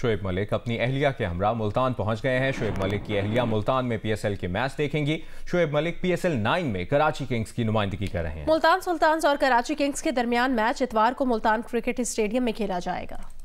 शुएब मलिक अपनी अहलिया के हमरा मुल्तान पहुंच गए हैं शुएब मलिक की अहलिया मुल्तान में पीएसएल के मैच देखेंगी शुएब मलिक पीएसएल 9 में कराची किंग्स की नुमाइंदगी कर रहे हैं मुल्तान सुल्तान और कराची किंग्स के दरमियान मैच इतवार को मुल्तान क्रिकेट स्टेडियम में खेला जाएगा